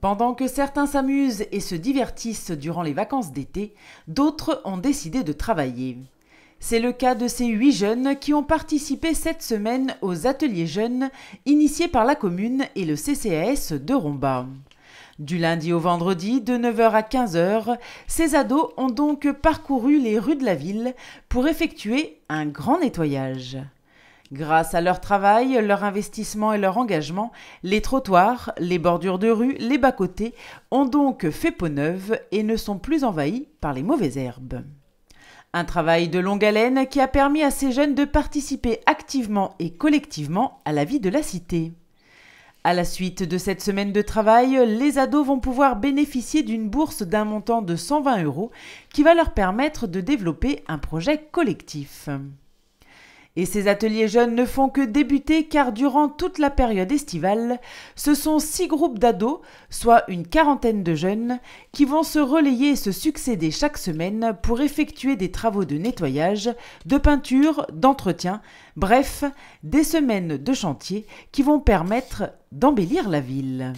Pendant que certains s'amusent et se divertissent durant les vacances d'été, d'autres ont décidé de travailler. C'est le cas de ces huit jeunes qui ont participé cette semaine aux ateliers jeunes initiés par la commune et le CCAS de Romba. Du lundi au vendredi, de 9h à 15h, ces ados ont donc parcouru les rues de la ville pour effectuer un grand nettoyage. Grâce à leur travail, leur investissement et leur engagement, les trottoirs, les bordures de rue, les bas-côtés ont donc fait peau neuve et ne sont plus envahis par les mauvaises herbes. Un travail de longue haleine qui a permis à ces jeunes de participer activement et collectivement à la vie de la cité. À la suite de cette semaine de travail, les ados vont pouvoir bénéficier d'une bourse d'un montant de 120 euros qui va leur permettre de développer un projet collectif. Et ces ateliers jeunes ne font que débuter car durant toute la période estivale, ce sont six groupes d'ados, soit une quarantaine de jeunes, qui vont se relayer et se succéder chaque semaine pour effectuer des travaux de nettoyage, de peinture, d'entretien, bref, des semaines de chantier qui vont permettre d'embellir la ville.